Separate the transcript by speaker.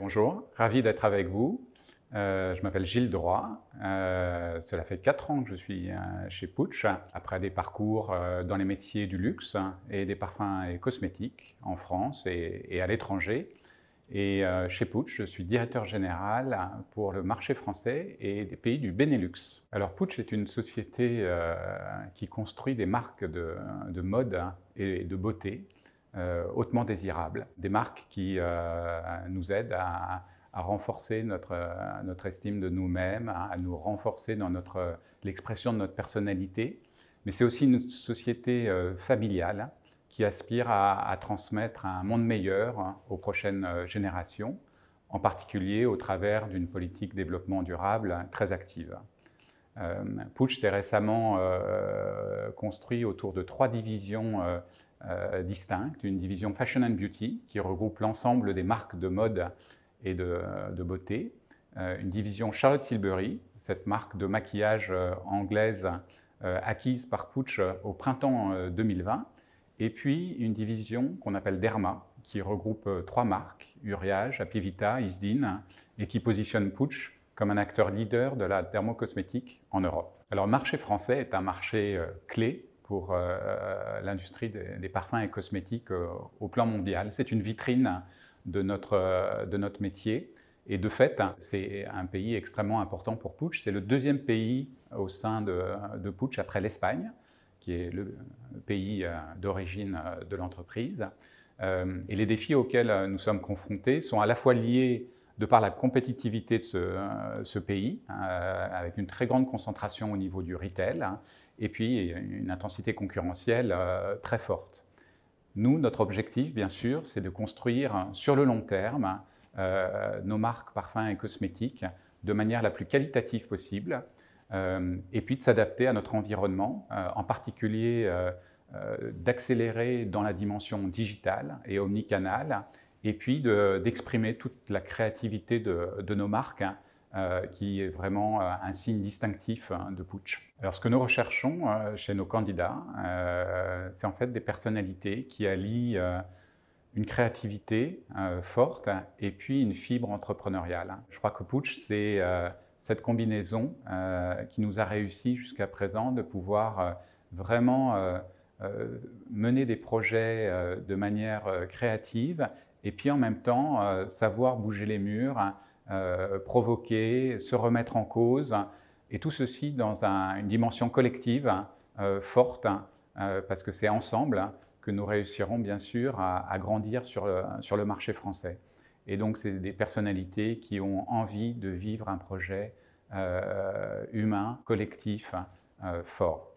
Speaker 1: Bonjour, ravi d'être avec vous. Euh, je m'appelle Gilles Droit. Euh, cela fait quatre ans que je suis euh, chez Putsch, après des parcours dans les métiers du luxe et des parfums et cosmétiques en France et, à l'étranger. Et chez Putsch, je suis directeur général pour le marché français et des pays du Benelux. Alors Putsch est une société qui construit des marques de, de mode et de beauté euh, hautement désirables, des marques qui euh, nous aident à, renforcer euh, notre, estime de nous-mêmes, à, nous renforcer dans l'expression de notre personnalité. Mais c'est aussi une société familiale qui aspire à, à, transmettre un monde meilleur hein, aux prochaines générations, en particulier au travers d'une politique développement durable hein, très active. Euh, Putsch s'est récemment euh, construit autour de trois divisions euh, distinctes. Une division Fashion and Beauty, qui regroupe l'ensemble des marques de mode et de, beauté. une division Charlotte Tilbury, cette marque de maquillage anglaise acquise par Putsch au printemps 2020. Et puis une division qu'on appelle Derma, qui regroupe trois marques, Uriage, Apivita, Isdin, et qui positionne Putsch comme un acteur leader de la thermocosmétique en Europe. Alors le marché français est un marché euh, clé pour euh, l'industrie des, parfums et cosmétiques euh, au plan mondial. C'est une vitrine de notre, de notre métier. Et de fait, c'est un pays extrêmement important pour Pooch. C'est le deuxième pays au sein de, de après l'Espagne, qui est le pays d'origine de l'entreprise. Et les défis auxquels nous sommes confrontés sont à la fois liés de par la compétitivité de ce, euh, pays, hein, euh, avec une très grande concentration au niveau du retail, hein, et puis une intensité concurrentielle euh, très forte. Nous, notre objectif, bien sûr, c'est de construire hein, sur le long terme nos marques parfums et cosmétiques de manière la plus qualitative possible, et puis de s'adapter à notre environnement, en particulier d'accélérer dans la dimension digitale et omnicanale, et puis d'exprimer toute la créativité de, nos marques, hein, euh, qui est vraiment euh, un signe distinctif hein, de Pooch. Alors ce que nous recherchons euh, chez nos candidats, c'est en fait des personnalités qui allient une créativité forte hein, et puis une fibre entrepreneuriale. Je crois que Pooch, c'est cette combinaison qui nous a réussi jusqu'à présent de pouvoir vraiment mener des projets de manière créative et puis en même temps euh, savoir bouger les murs, hein, euh, provoquer, se remettre en cause, et tout ceci dans une dimension collective hein, euh, forte, hein, parce que c'est ensemble que nous réussirons bien sûr à, grandir sur le, marché français. Et donc c'est des personnalités qui ont envie de vivre un projet humain, collectif, fort.